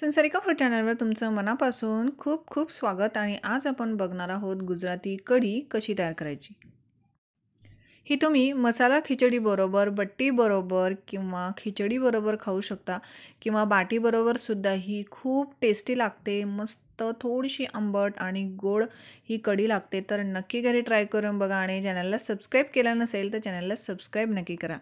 संसारिका food चॅनलवर तुमचं मनापासून खूप खूप स्वागत आणि आज आपण बघणार आहोत गुजराती कढी कशी तयार करायची ही तुम्ही मसाला खिचडीबरोबर बट्टीबरोबर किंवा खिचडीबरोबर खाऊ शकता किंवा बाटीबरोबरसुद्धा सुद्धा ही खूप टेस्टी लागते मस्त तर थोडीशी आंबट आणि गोड ही कढी लागते तर नक्की घरी ट्राय करून बघा आणि चॅनलला सबस्क्राईब केला नसेल तर चॅनलला सबस्क्राईब नक्की करा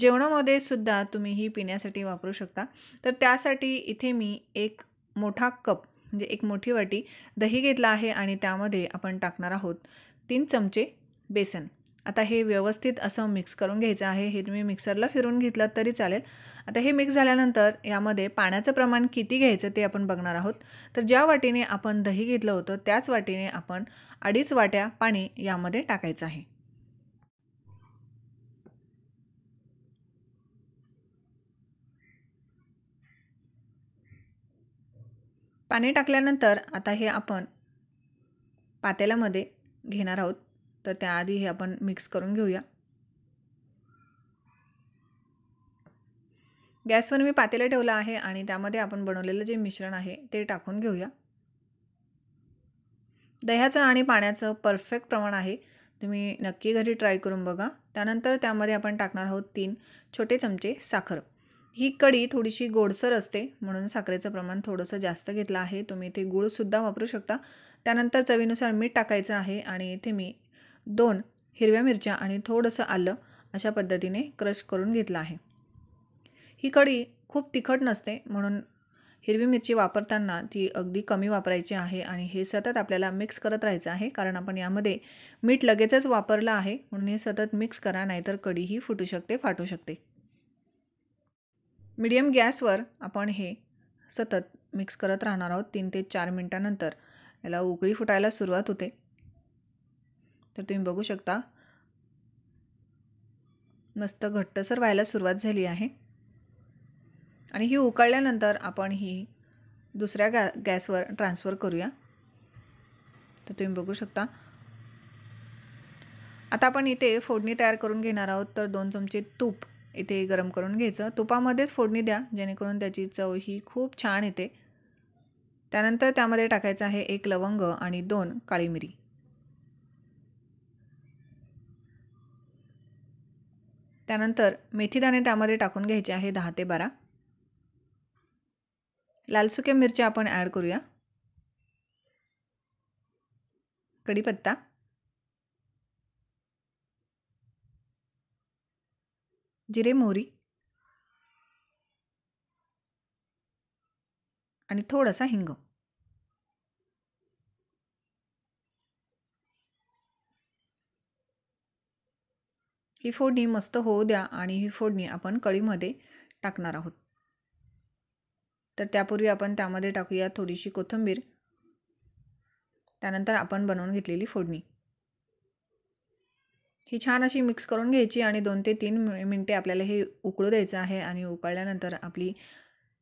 जेवणामध्ये सुद्धा तुम्ही ही पिण्यासाठी वापरू शकता तर त्यासाठी इथे मी एक मोठा कप म्हणजे एक मोठी वाटी दही घेतला आहे आणि त्यामध्ये आपण टाकणार आहोत तीन चमचे बेसन आता हे व्यवस्थित असं मिक्स करून घ्यायचं आहे हे तुम्ही मिक्सरला फिरून घेतलं तरी चालेल आता हे मिक्स झाल्यानंतर यामध्ये पाण्याचं प्रमाण किती घ्यायचं ते आपण बघणार आहोत तर ज्या वाटीने आपण दही घेतलं होतं त्याच वाटीने आपण अडीच वाट्या पाणी यामध्ये टाकायचं आहे पाणी टाकल्यानंतर आता हे आपण पातेल्यामध्ये घेणार आहोत तर त्याआधी हे आपण मिक्स करून घेऊया गॅसवर मी पातेलं ठेवलं आहे आणि त्यामध्ये आपण बनवलेलं जे मिश्रण आहे ते टाकून घेऊया दह्याचं आणि पाण्याचं परफेक्ट प्रमाण आहे तुम्ही नक्की घरी ट्राय करून बघा त्यानंतर त्यामध्ये आपण टाकणार आहोत तीन छोटे चमचे साखर ही कढी थोडीशी गोडसर असते म्हणून साखरेचं प्रमाण थोडंसं जास्त घेतलं आहे तुम्ही इथे गूळसुद्धा वापरू शकता त्यानंतर चवीनुसार मीठ टाकायचं आहे आणि इथे मी दोन हिरव्या मिरच्या आणि थोडंसं आलं अशा पद्धतीने क्रश करून घेतलं आहे ही कढी खूप तिखट नसते म्हणून हिरवी मिरची वापरताना ती अगदी कमी वापरायची आहे आणि हे सतत आपल्याला मिक्स करत राहायचं आहे कारण आपण यामध्ये मीठ लगेचच वापरलं आहे म्हणून हे सतत मिक्स करा नाहीतर कढीही फुटू शकते फाटू शकते मीडियम गॅसवर आपण हे सतत मिक्स करत राहणार आहोत तीन ते चार मिनटानंतर याला उकळी फुटायला सुरुवात होते तर तुम्ही बघू शकता मस्त घट्टसर व्हायला सुरुवात झाली आहे आणि ही उकळल्यानंतर आपण ही दुसऱ्या गॅ गॅसवर ट्रान्सफर करूया तर तुम्ही बघू शकता आता आपण इथे फोडणी तयार करून घेणार आहोत तर दोन चमचे तूप इथे गरम करून घ्यायचं तुपामध्येच फोडणी द्या जेणेकरून त्याची चव ही खूप छान येते त्यानंतर त्यामध्ये टाकायचं आहे एक लवंग आणि दोन काळी मिरी त्यानंतर मेथीदाणे त्यामध्ये टाकून घ्यायचे आहे दहा ते बारा लाल सुक्या मिरच्या आपण ॲड करूया कढीपत्ता जिरे मोहरी आणि थोडासा हिंग ही फोडणी मस्त होऊ द्या आणि ही फोडणी आपण कळीमध्ये टाकणार आहोत तर त्यापूर्वी आपण त्यामध्ये टाकूया थोडीशी कोथिंबीर त्यानंतर आपण बनवून घेतलेली फोडणी ही छान अशी मिक्स करून घ्यायची आणि दोन ते तीन मिनटे आपल्याला हे उकळू द्यायचं आहे आणि उकळल्यानंतर आपली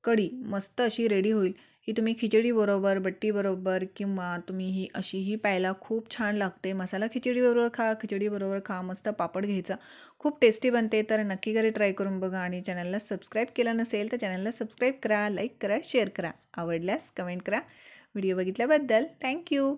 कढी मस्त अशी रेडी होईल ही तुम्ही खिचडीबरोबर बट्टीबरोबर किंवा तुम्ही ही अशीही प्यायला खूप छान लागते मसाला खिचडीबरोबर खा खिचडीबरोबर खा मस्त पापड घ्यायचा खूप टेस्टी बनते तर नक्की घरी ट्राय करून बघा आणि चॅनलला सबस्क्राईब केलं नसेल तर चॅनलला सबस्क्राईब करा लाईक करा शेअर करा आवडल्यास कमेंट करा व्हिडिओ बघितल्याबद्दल थँक्यू